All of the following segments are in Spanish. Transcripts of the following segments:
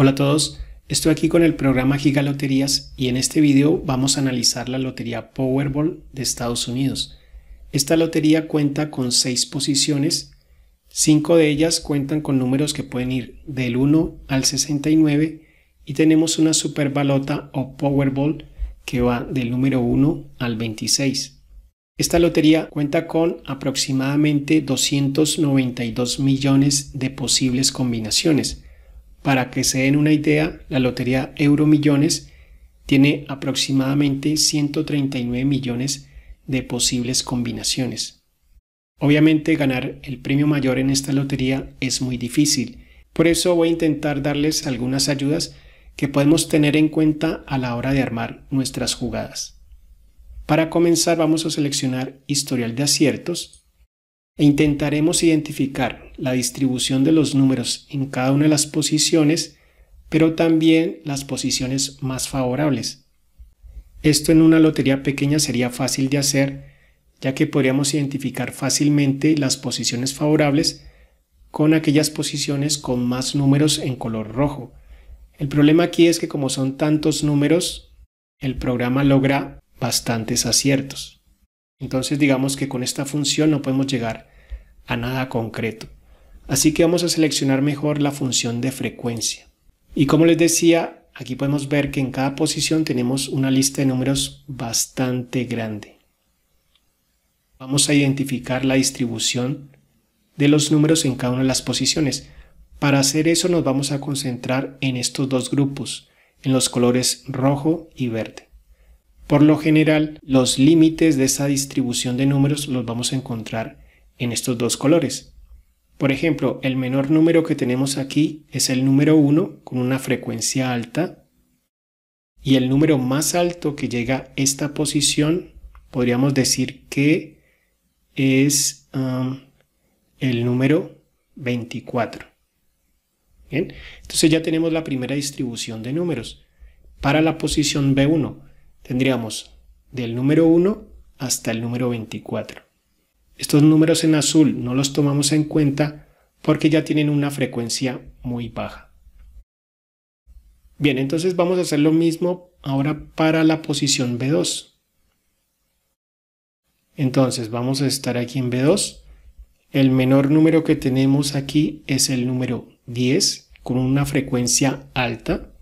Hola a todos, estoy aquí con el programa Giga Loterías y en este video vamos a analizar la lotería Powerball de Estados Unidos. Esta lotería cuenta con 6 posiciones, 5 de ellas cuentan con números que pueden ir del 1 al 69 y tenemos una super balota o Powerball que va del número 1 al 26. Esta lotería cuenta con aproximadamente 292 millones de posibles combinaciones para que se den una idea, la lotería Euromillones tiene aproximadamente 139 millones de posibles combinaciones. Obviamente ganar el premio mayor en esta lotería es muy difícil, por eso voy a intentar darles algunas ayudas que podemos tener en cuenta a la hora de armar nuestras jugadas. Para comenzar vamos a seleccionar historial de aciertos e intentaremos identificar la distribución de los números en cada una de las posiciones, pero también las posiciones más favorables. Esto en una lotería pequeña sería fácil de hacer, ya que podríamos identificar fácilmente las posiciones favorables con aquellas posiciones con más números en color rojo. El problema aquí es que como son tantos números, el programa logra bastantes aciertos. Entonces digamos que con esta función no podemos llegar a nada concreto. Así que vamos a seleccionar mejor la función de frecuencia. Y como les decía, aquí podemos ver que en cada posición tenemos una lista de números bastante grande. Vamos a identificar la distribución de los números en cada una de las posiciones. Para hacer eso nos vamos a concentrar en estos dos grupos, en los colores rojo y verde. Por lo general, los límites de esa distribución de números los vamos a encontrar en estos dos colores. Por ejemplo, el menor número que tenemos aquí es el número 1 con una frecuencia alta y el número más alto que llega a esta posición podríamos decir que es um, el número 24. entonces ya tenemos la primera distribución de números. Para la posición B1, Tendríamos del número 1 hasta el número 24. Estos números en azul no los tomamos en cuenta porque ya tienen una frecuencia muy baja. Bien, entonces vamos a hacer lo mismo ahora para la posición B2. Entonces vamos a estar aquí en B2. El menor número que tenemos aquí es el número 10 con una frecuencia alta.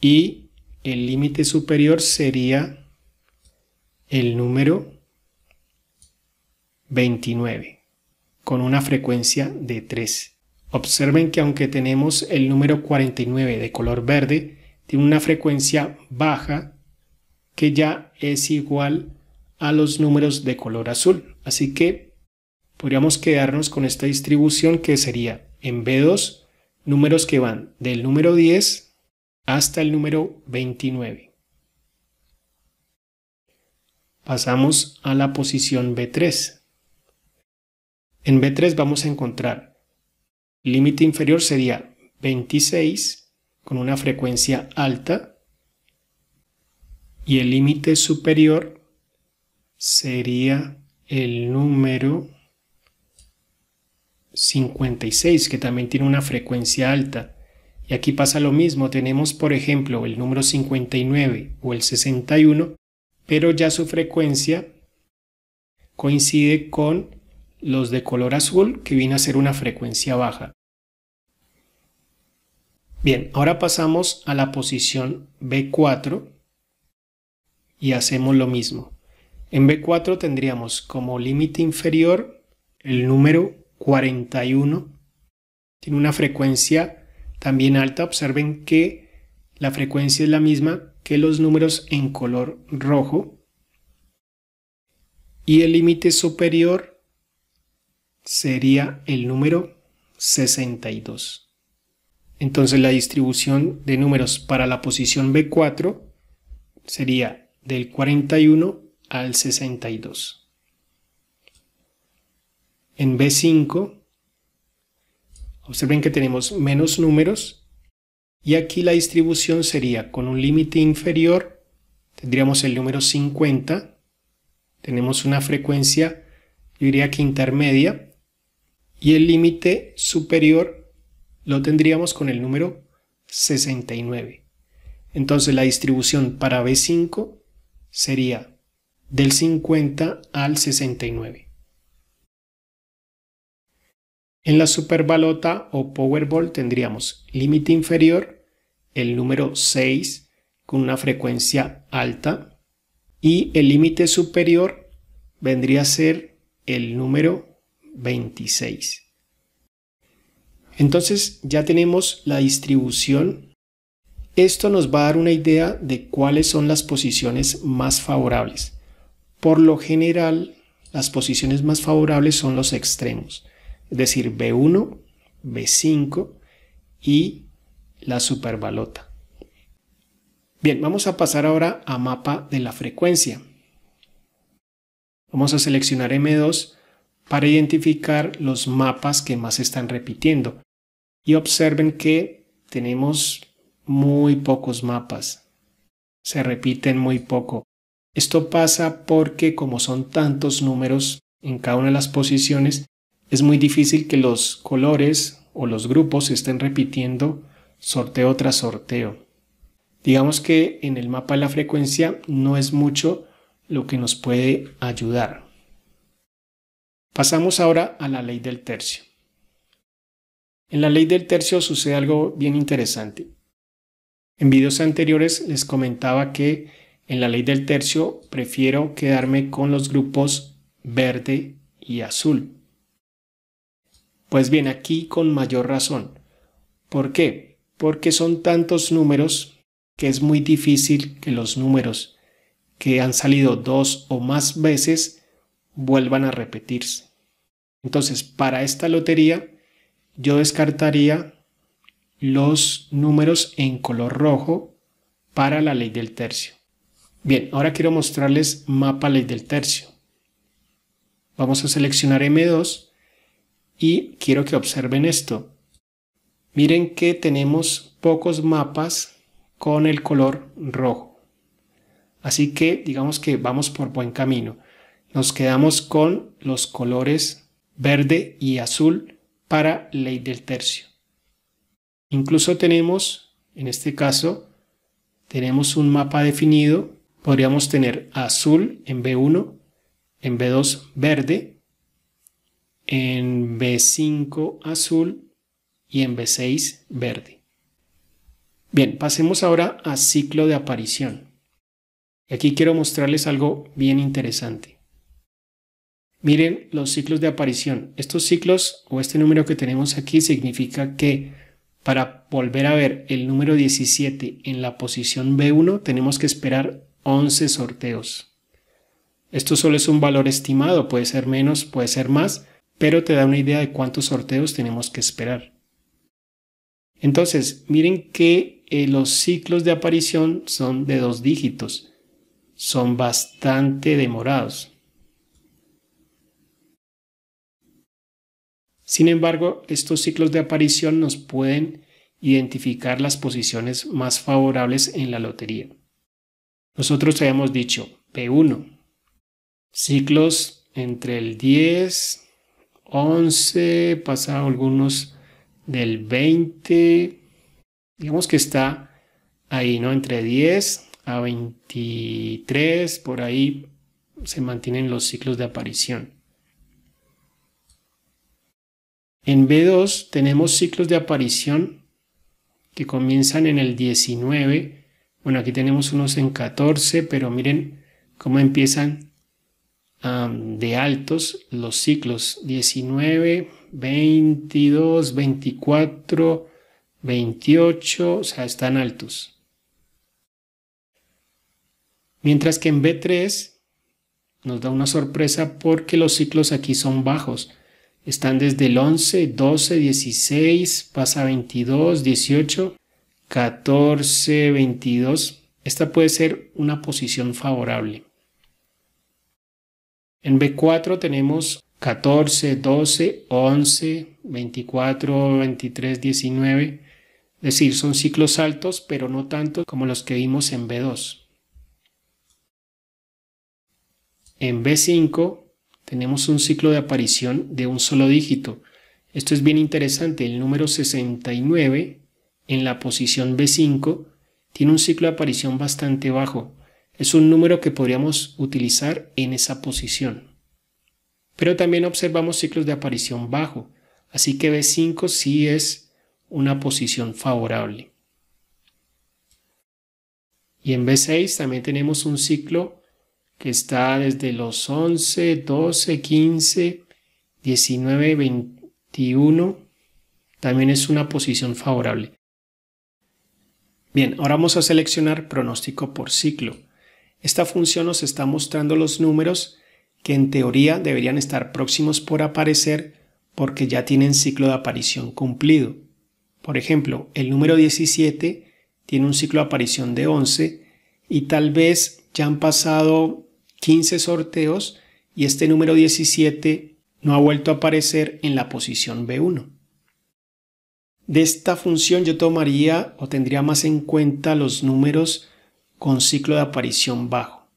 Y el límite superior sería el número 29 con una frecuencia de 3. Observen que aunque tenemos el número 49 de color verde, tiene una frecuencia baja que ya es igual a los números de color azul. Así que podríamos quedarnos con esta distribución que sería en B2 números que van del número 10 hasta el número 29. Pasamos a la posición B3. En B3 vamos a encontrar límite inferior sería 26 con una frecuencia alta y el límite superior sería el número 56 que también tiene una frecuencia alta y aquí pasa lo mismo, tenemos por ejemplo el número 59 o el 61, pero ya su frecuencia coincide con los de color azul que viene a ser una frecuencia baja. Bien, ahora pasamos a la posición B4 y hacemos lo mismo. En B4 tendríamos como límite inferior el número 41. Tiene una frecuencia también alta, observen que la frecuencia es la misma que los números en color rojo y el límite superior sería el número 62. Entonces la distribución de números para la posición B4 sería del 41 al 62. En B5 Observen que tenemos menos números y aquí la distribución sería con un límite inferior, tendríamos el número 50, tenemos una frecuencia, yo diría que intermedia, y el límite superior lo tendríamos con el número 69. Entonces la distribución para B5 sería del 50 al 69. En la superbalota o Powerball tendríamos límite inferior, el número 6 con una frecuencia alta y el límite superior vendría a ser el número 26. Entonces ya tenemos la distribución. Esto nos va a dar una idea de cuáles son las posiciones más favorables. Por lo general, las posiciones más favorables son los extremos es decir, B1, B5 y la superbalota. Bien, vamos a pasar ahora a mapa de la frecuencia. Vamos a seleccionar M2 para identificar los mapas que más están repitiendo. Y observen que tenemos muy pocos mapas. Se repiten muy poco. Esto pasa porque como son tantos números en cada una de las posiciones, es muy difícil que los colores o los grupos se estén repitiendo sorteo tras sorteo. Digamos que en el mapa de la frecuencia no es mucho lo que nos puede ayudar. Pasamos ahora a la ley del tercio. En la ley del tercio sucede algo bien interesante. En videos anteriores les comentaba que en la ley del tercio prefiero quedarme con los grupos verde y azul. Pues bien, aquí con mayor razón. ¿Por qué? Porque son tantos números que es muy difícil que los números que han salido dos o más veces vuelvan a repetirse. Entonces, para esta lotería, yo descartaría los números en color rojo para la ley del tercio. Bien, ahora quiero mostrarles mapa ley del tercio. Vamos a seleccionar M2 y quiero que observen esto. Miren que tenemos pocos mapas con el color rojo. Así que digamos que vamos por buen camino. Nos quedamos con los colores verde y azul para ley del tercio. Incluso tenemos, en este caso, tenemos un mapa definido. Podríamos tener azul en B1, en B2 verde en B5 azul y en B6 verde. Bien, pasemos ahora a ciclo de aparición. aquí quiero mostrarles algo bien interesante. Miren los ciclos de aparición. Estos ciclos o este número que tenemos aquí significa que para volver a ver el número 17 en la posición B1 tenemos que esperar 11 sorteos. Esto solo es un valor estimado, puede ser menos, puede ser más, pero te da una idea de cuántos sorteos tenemos que esperar. Entonces, miren que eh, los ciclos de aparición son de dos dígitos, son bastante demorados. Sin embargo, estos ciclos de aparición nos pueden identificar las posiciones más favorables en la lotería. Nosotros habíamos dicho P1, ciclos entre el 10 11, pasado algunos del 20, digamos que está ahí, ¿no? Entre 10 a 23, por ahí se mantienen los ciclos de aparición. En B2 tenemos ciclos de aparición que comienzan en el 19. Bueno, aquí tenemos unos en 14, pero miren cómo empiezan de altos, los ciclos 19, 22, 24, 28, o sea, están altos. Mientras que en B3 nos da una sorpresa porque los ciclos aquí son bajos. Están desde el 11, 12, 16, pasa 22, 18, 14, 22. Esta puede ser una posición favorable. En B4 tenemos 14, 12, 11, 24, 23, 19. Es decir, son ciclos altos, pero no tanto como los que vimos en B2. En B5 tenemos un ciclo de aparición de un solo dígito. Esto es bien interesante. El número 69 en la posición B5 tiene un ciclo de aparición bastante bajo es un número que podríamos utilizar en esa posición. Pero también observamos ciclos de aparición bajo, así que B5 sí es una posición favorable. Y en B6 también tenemos un ciclo que está desde los 11, 12, 15, 19, 21. También es una posición favorable. Bien, ahora vamos a seleccionar pronóstico por ciclo. Esta función nos está mostrando los números que en teoría deberían estar próximos por aparecer porque ya tienen ciclo de aparición cumplido. Por ejemplo, el número 17 tiene un ciclo de aparición de 11 y tal vez ya han pasado 15 sorteos y este número 17 no ha vuelto a aparecer en la posición B1. De esta función yo tomaría o tendría más en cuenta los números con ciclo de aparición bajo.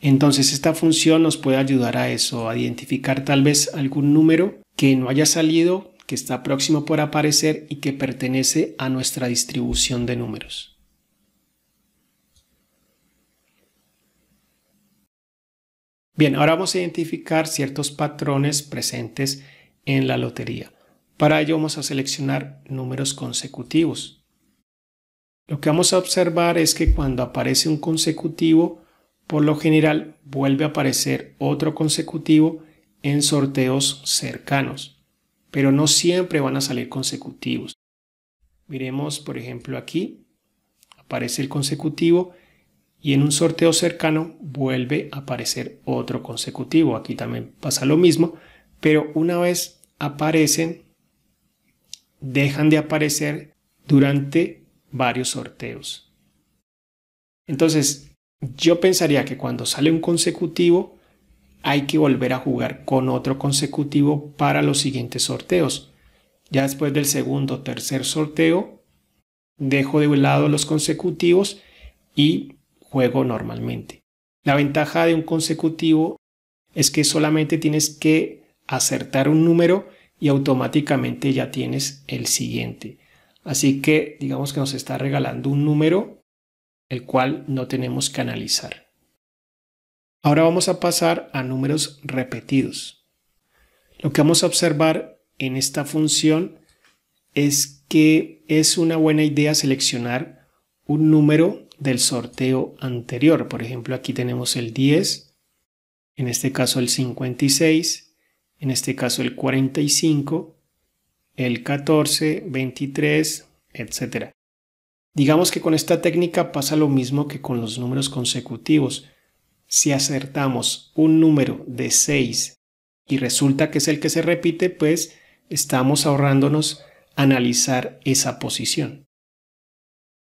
Entonces esta función nos puede ayudar a eso, a identificar tal vez algún número que no haya salido, que está próximo por aparecer y que pertenece a nuestra distribución de números. Bien, ahora vamos a identificar ciertos patrones presentes en la lotería. Para ello vamos a seleccionar números consecutivos. Lo que vamos a observar es que cuando aparece un consecutivo, por lo general vuelve a aparecer otro consecutivo en sorteos cercanos, pero no siempre van a salir consecutivos. Miremos, por ejemplo, aquí aparece el consecutivo y en un sorteo cercano vuelve a aparecer otro consecutivo. Aquí también pasa lo mismo, pero una vez aparecen, dejan de aparecer durante varios sorteos. Entonces, yo pensaría que cuando sale un consecutivo, hay que volver a jugar con otro consecutivo para los siguientes sorteos. Ya después del segundo o tercer sorteo, dejo de un lado los consecutivos y juego normalmente. La ventaja de un consecutivo es que solamente tienes que acertar un número y automáticamente ya tienes el siguiente. Así que digamos que nos está regalando un número el cual no tenemos que analizar. Ahora vamos a pasar a números repetidos. Lo que vamos a observar en esta función es que es una buena idea seleccionar un número del sorteo anterior. Por ejemplo, aquí tenemos el 10, en este caso el 56, en este caso el 45 el 14, 23, etc. Digamos que con esta técnica pasa lo mismo que con los números consecutivos. Si acertamos un número de 6 y resulta que es el que se repite, pues estamos ahorrándonos analizar esa posición.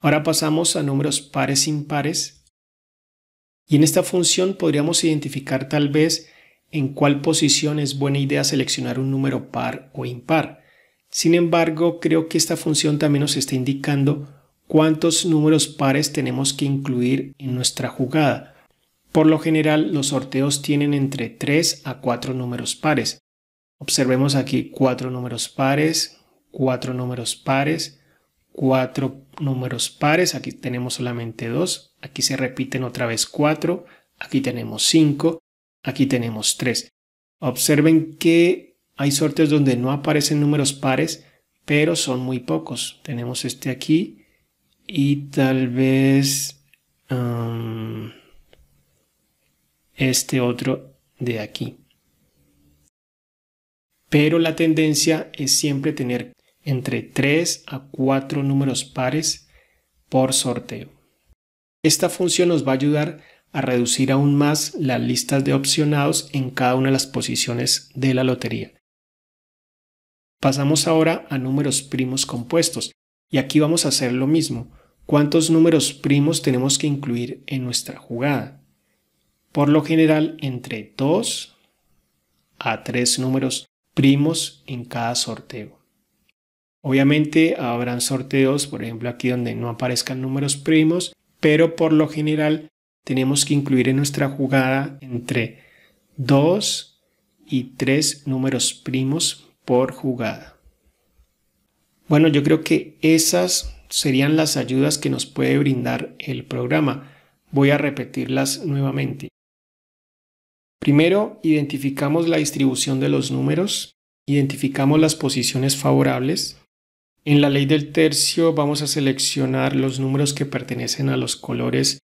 Ahora pasamos a números pares impares. Y en esta función podríamos identificar tal vez en cuál posición es buena idea seleccionar un número par o impar. Sin embargo, creo que esta función también nos está indicando cuántos números pares tenemos que incluir en nuestra jugada. Por lo general, los sorteos tienen entre 3 a 4 números pares. Observemos aquí 4 números pares, 4 números pares, 4 números pares, aquí tenemos solamente 2, aquí se repiten otra vez 4, aquí tenemos 5, aquí tenemos 3. Observen que hay sorteos donde no aparecen números pares, pero son muy pocos. Tenemos este aquí y tal vez um, este otro de aquí. Pero la tendencia es siempre tener entre 3 a 4 números pares por sorteo. Esta función nos va a ayudar a reducir aún más las listas de opcionados en cada una de las posiciones de la lotería. Pasamos ahora a números primos compuestos, y aquí vamos a hacer lo mismo. ¿Cuántos números primos tenemos que incluir en nuestra jugada? Por lo general, entre 2 a 3 números primos en cada sorteo. Obviamente habrán sorteos, por ejemplo aquí donde no aparezcan números primos, pero por lo general tenemos que incluir en nuestra jugada entre 2 y 3 números primos por jugada. Bueno, yo creo que esas serían las ayudas que nos puede brindar el programa. Voy a repetirlas nuevamente. Primero, identificamos la distribución de los números, identificamos las posiciones favorables. En la ley del tercio vamos a seleccionar los números que pertenecen a los colores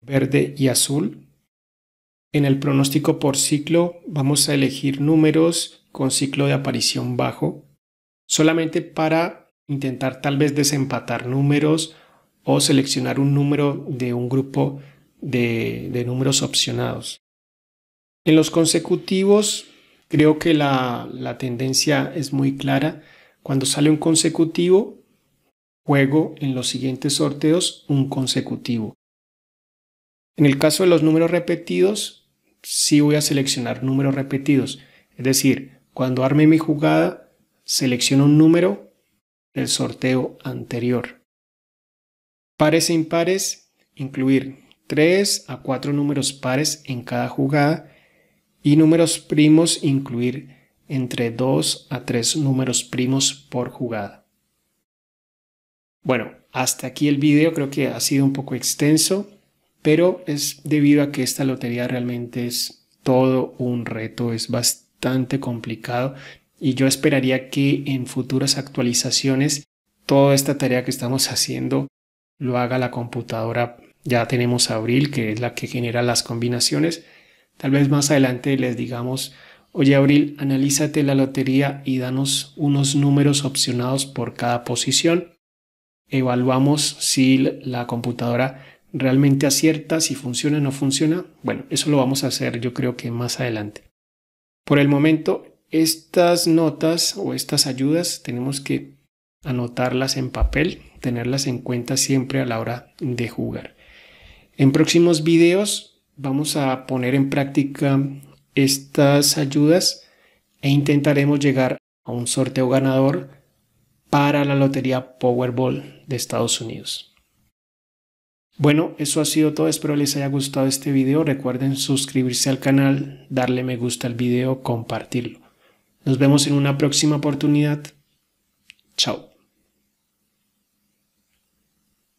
verde y azul. En el pronóstico por ciclo vamos a elegir números con ciclo de aparición bajo, solamente para intentar tal vez desempatar números o seleccionar un número de un grupo de, números opcionados. En los consecutivos creo que la, la tendencia es muy clara. Cuando sale un consecutivo, juego en los siguientes sorteos un consecutivo. En el caso de los números repetidos, si voy a seleccionar números repetidos. Es decir, cuando arme mi jugada, selecciono un número del sorteo anterior. Pares e impares, incluir 3 a 4 números pares en cada jugada y números primos, incluir entre 2 a 3 números primos por jugada. Bueno, hasta aquí el video, creo que ha sido un poco extenso pero es debido a que esta lotería realmente es todo un reto, es bastante complicado y yo esperaría que en futuras actualizaciones toda esta tarea que estamos haciendo lo haga la computadora. Ya tenemos Abril, que es la que genera las combinaciones. Tal vez más adelante les digamos, oye Abril, analízate la lotería y danos unos números opcionados por cada posición. Evaluamos si la computadora realmente acierta, si funciona o no funciona. Bueno, eso lo vamos a hacer yo creo que más adelante. Por el momento, estas notas o estas ayudas tenemos que anotarlas en papel, tenerlas en cuenta siempre a la hora de jugar. En próximos videos vamos a poner en práctica estas ayudas e intentaremos llegar a un sorteo ganador para la lotería Powerball de Estados Unidos. Bueno, eso ha sido todo, espero les haya gustado este video, recuerden suscribirse al canal, darle me gusta al video, compartirlo. Nos vemos en una próxima oportunidad. Chao.